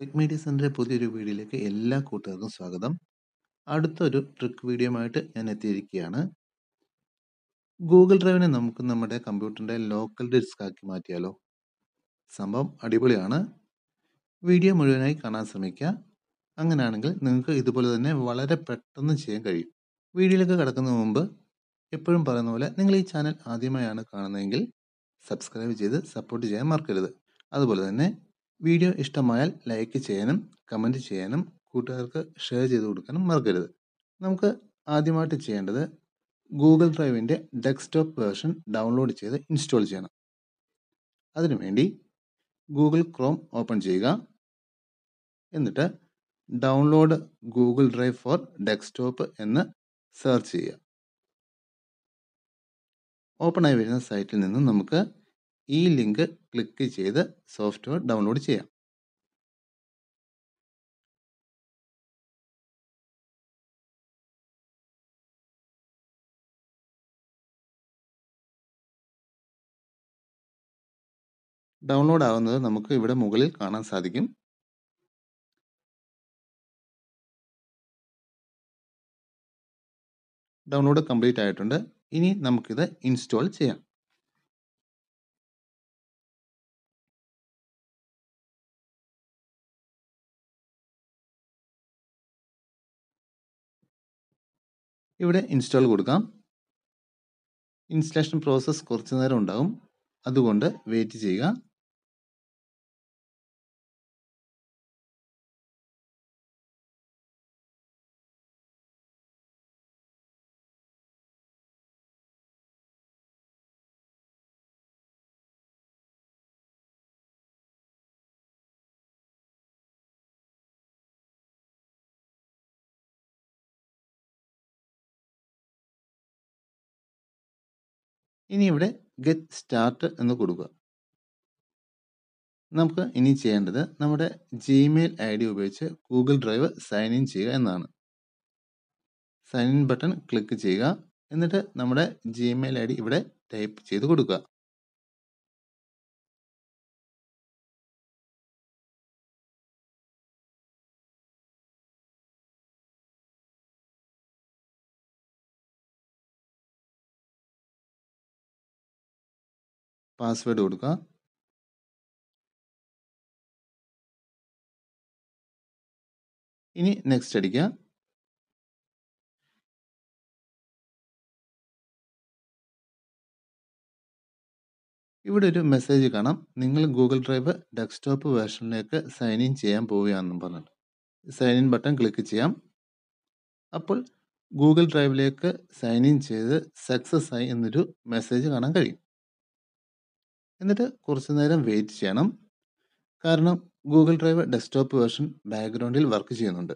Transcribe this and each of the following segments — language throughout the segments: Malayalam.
ടെക് മീഡിയ സെൻ്ററിൻ്റെ പുതിയൊരു വീഡിയോയിലേക്ക് എല്ലാ കൂട്ടുകാർക്കും സ്വാഗതം അടുത്തൊരു ട്രിക്ക് വീഡിയോയുമായിട്ട് ഞാൻ എത്തിയിരിക്കുകയാണ് ഗൂഗിൾ ഡ്രൈവിനെ നമുക്ക് നമ്മുടെ കമ്പ്യൂട്ടറിൻ്റെ ലോക്കൽ ഡിസ്ക് ആക്കി മാറ്റിയാലോ സംഭവം അടിപൊളിയാണ് വീഡിയോ മുഴുവനായി കാണാൻ ശ്രമിക്കുക അങ്ങനെയാണെങ്കിൽ നിങ്ങൾക്ക് ഇതുപോലെ തന്നെ വളരെ പെട്ടെന്ന് ചെയ്യാൻ കഴിയും വീഡിയോയിലേക്ക് കടക്കുന്ന മുമ്പ് എപ്പോഴും പറയുന്ന പോലെ നിങ്ങൾ ഈ ചാനൽ ആദ്യമായാണ് കാണുന്നതെങ്കിൽ സബ്സ്ക്രൈബ് ചെയ്ത് സപ്പോർട്ട് ചെയ്യാൻ മറക്കരുത് അതുപോലെ തന്നെ വീഡിയോ ഇഷ്ടമായാൽ ലൈക്ക് ചെയ്യാനും കമൻറ്റ് ചെയ്യാനും കൂട്ടുകാർക്ക് ഷെയർ ചെയ്ത് കൊടുക്കാനും മറക്കരുത് നമുക്ക് ആദ്യമായിട്ട് ചെയ്യേണ്ടത് ഗൂഗിൾ ഡ്രൈവിൻ്റെ ഡെസ്ക്ടോപ്പ് വേർഷൻ ഡൗൺലോഡ് ചെയ്ത് ഇൻസ്റ്റാൾ ചെയ്യണം അതിനുവേണ്ടി ഗൂഗിൾ ക്രോം ഓപ്പൺ ചെയ്യുക എന്നിട്ട് download Google Drive for desktop എന്ന് സെർച്ച് ചെയ്യുക ഓപ്പണായി വരുന്ന സൈറ്റിൽ നിന്ന് നമുക്ക് ഈ ലിങ്ക് ക്ലിക്ക് ചെയ്ത് സോഫ്റ്റ്വെയർ ഡൗൺലോഡ് ചെയ്യാം ഡൗൺലോഡ് ആവുന്നത് നമുക്ക് ഇവിടെ മുകളിൽ കാണാൻ സാധിക്കും ഡൗൺലോഡ് കംപ്ലീറ്റ് ആയിട്ടുണ്ട് ഇനി നമുക്കിത് ഇൻസ്റ്റാൾ ചെയ്യാം ഇവിടെ ഇൻസ്റ്റാൾ കൊടുക്കാം ഇൻസ്റ്റലേഷൻ പ്രോസസ്സ് കുറച്ച് നേരം ഉണ്ടാകും അതുകൊണ്ട് വെയിറ്റ് ചെയ്യുക ഇനി ഇവിടെ ഗെറ്റ് സ്റ്റാർട്ട് എന്ന് കൊടുക്കുക നമുക്ക് ഇനി ചെയ്യേണ്ടത് നമ്മുടെ ജിമെയിൽ ഐ ഡി ഉപയോഗിച്ച് ഗൂഗിൾ ഡ്രൈവ് സൈൻ ഇൻ ചെയ്യുക എന്നാണ് സൈൻ ഇൻ ബട്ടൺ ക്ലിക്ക് ചെയ്യുക എന്നിട്ട് നമ്മുടെ ജിമെയിൽ ഐ ഡി ഇവിടെ ടൈപ്പ് ചെയ്ത് കൊടുക്കുക പാസ്വേഡ് കൊടുക്കുക ഇനി നെക്സ്റ്റ് അടിക്കുക ഇവിടെ ഒരു മെസ്സേജ് കാണാം നിങ്ങൾ ഗൂഗിൾ ഡ്രൈവ് ഡെസ്ക്ടോപ്പ് വേർഷനിലേക്ക് സൈൻ ഇൻ ചെയ്യാൻ പോവുകയാണെന്നും പറഞ്ഞിട്ട് സൈൻ ഇൻ ബട്ടൺ ക്ലിക്ക് ചെയ്യാം അപ്പോൾ ഗൂഗിൾ ഡ്രൈവിലേക്ക് സൈൻ ഇൻ ചെയ്ത് സക്സസ് ആയി എന്നൊരു മെസ്സേജ് കാണാൻ കഴിയും എന്നിട്ട് കുറച്ച് നേരം വെയിറ്റ് ചെയ്യണം കാരണം ഗൂഗിൾ ഡ്രൈവ് ഡെസ്ക്ടോപ്പ് വേർഷൻ ബാക്ക്ഗ്രൗണ്ടിൽ വർക്ക് ചെയ്യുന്നുണ്ട്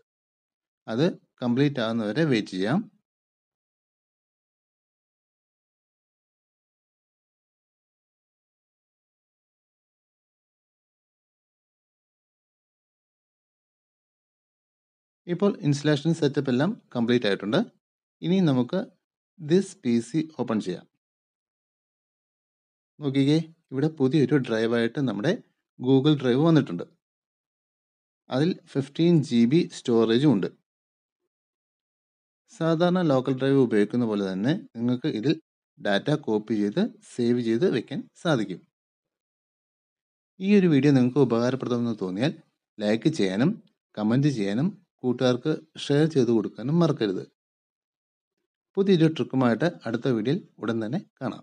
അത് കംപ്ലീറ്റ് ആകുന്നവരെ വെയിറ്റ് ചെയ്യാം ഇപ്പോൾ ഇൻസ്റ്റലേഷൻ സെറ്റപ്പ് എല്ലാം കംപ്ലീറ്റ് ആയിട്ടുണ്ട് ഇനി നമുക്ക് ദിസ് പി സി ഓപ്പൺ ചെയ്യാം നോക്കിക്കേ ഇവിടെ പുതിയൊരു ഡ്രൈവായിട്ട് നമ്മുടെ ഗൂഗിൾ ഡ്രൈവ് വന്നിട്ടുണ്ട് അതിൽ ഫിഫ്റ്റീൻ ജി ബി സ്റ്റോറേജും ഉണ്ട് സാധാരണ ലോക്കൽ ഡ്രൈവ് ഉപയോഗിക്കുന്ന പോലെ തന്നെ നിങ്ങൾക്ക് ഇതിൽ ഡാറ്റ കോപ്പി ചെയ്ത് സേവ് ചെയ്ത് വെക്കാൻ സാധിക്കും ഈ ഒരു വീഡിയോ നിങ്ങൾക്ക് ഉപകാരപ്രദമെന്ന് തോന്നിയാൽ ലൈക്ക് ചെയ്യാനും കമൻറ്റ് ചെയ്യാനും കൂട്ടുകാർക്ക് ഷെയർ ചെയ്ത് കൊടുക്കാനും മറക്കരുത് പുതിയൊരു ട്രിക്കുമായിട്ട് അടുത്ത വീഡിയോയിൽ ഉടൻ തന്നെ കാണാം